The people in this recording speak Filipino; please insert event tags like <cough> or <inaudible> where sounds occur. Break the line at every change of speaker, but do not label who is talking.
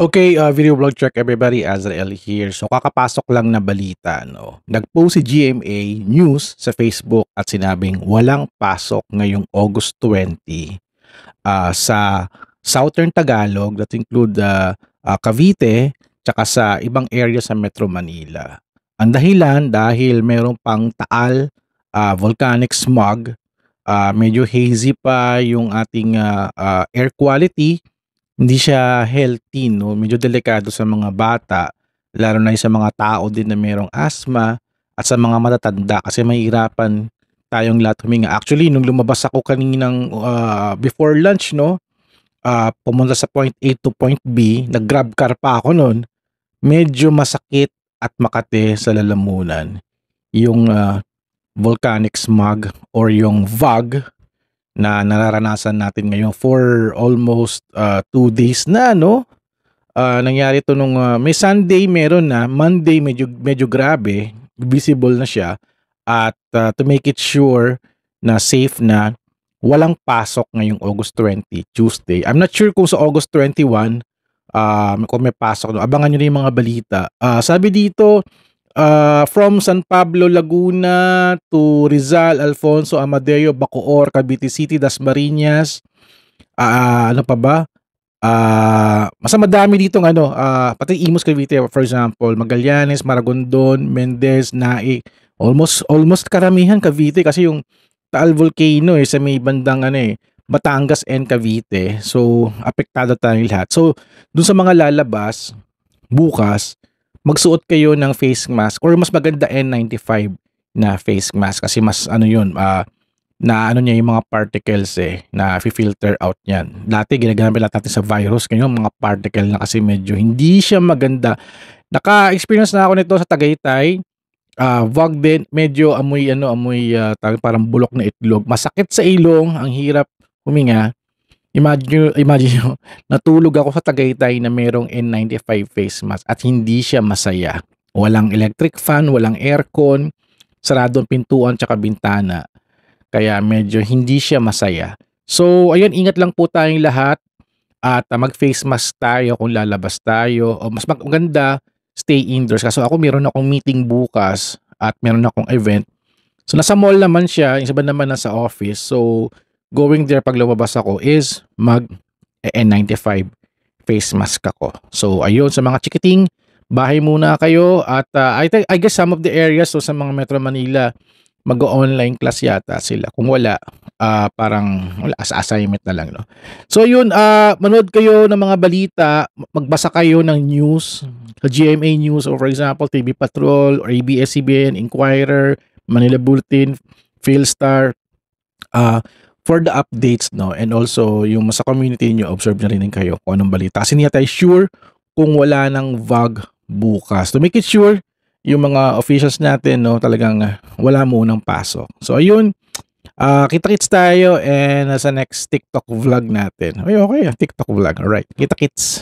Okay, uh, video blog check everybody, Azrael here. So kakapasok lang na balita, no? Nag-post si GMA News sa Facebook at sinabing walang pasok ngayong August 20 uh, sa Southern Tagalog that include uh, uh, Cavite tsaka sa ibang area sa Metro Manila. Ang dahilan dahil merong pang taal uh, volcanic smog, uh, medyo hazy pa yung ating uh, uh, air quality hindi siya healthy, no? Medyo delikado sa mga bata, lalo na sa mga tao din na merong asthma at sa mga matatanda kasi mahirapan tayong lahat huminga. Actually, nung lumabas ako kaninang uh, before lunch, no? Uh, pumunta sa point A to point B, nag-grab car pa ako noon, medyo masakit at makate sa lalamunan. Yung uh, volcanic smog or yung VOG na nararanasan natin ngayon for almost 2 uh, ah, two days na no uh, nangyari to nung uh, may Sunday meron na Monday medyo medyo grabe visible na siya at uh, to make it sure na safe na walang pasok ngayong August 20 Tuesday I'm not sure kung sa August 21 um, uh, kung may pasok no abangan niyo na yung mga balita uh, sabi dito Uh, from San Pablo, Laguna to Rizal, Alfonso, Amadeo, Bacoor, Cavite City, Dasmariñas. Uh, ah, ano pa ba? Uh, mas madami dito ng ano, uh, pati Imus Cavite for example, Magallanes, Maragondon, Mendez, Nai. Almost almost karamihan Cavite kasi yung Taal Volcano eh sa may bandang ano eh, Batangas and Cavite. So apektado tayo lahat. So dun sa mga lalabas bukas, magsuot kayo ng face mask or mas maganda N95 na face mask kasi mas ano yun, uh, na ano niya yung mga particles eh, na filter out niyan. Dati ginagamit natin sa virus, ngayon mga particle na kasi medyo hindi siya maganda. Naka-experience na ako nito sa Tagaytay, uh, wag din, medyo amoy ano, amoy uh, parang bulok na itlog. Masakit sa ilong, ang hirap huminga. Imagine nyo, imagine nyo, <laughs> natulog ako sa Tagaytay na merong N95 face mask at hindi siya masaya. Walang electric fan, walang aircon, sarado ang pintuan tsaka bintana. Kaya medyo hindi siya masaya. So, ayun, ingat lang po tayong lahat at uh, mag-face mask tayo kung lalabas tayo. O mas maganda, stay indoors. Kasi ako, meron akong meeting bukas at meron akong event. So, nasa mall naman siya, yung iba naman nasa office. So, going there pag lumabas ako is mag eh, N95 face mask ako. So ayun sa mga chikiting, bahay muna kayo at uh, I, think, I guess some of the areas so sa mga Metro Manila mag-online class yata sila. Kung wala, uh, parang wala, as assignment na lang. No? So yun, uh, ah, manood kayo ng mga balita, magbasa kayo ng news, GMA News or for example, TV Patrol, or ABS-CBN, Inquirer, Manila Bulletin, Philstar, uh, for the updates no and also yung sa community niyo observe na rin kayo kung anong balita. Kasi niya tayo sure kung wala nang vlog bukas. To make it sure yung mga officials natin no talagang wala munang pasok. So ayun, uh, kita-kits tayo and sa next TikTok vlog natin. Ay okay, ah, TikTok vlog. All right. Kita-kits.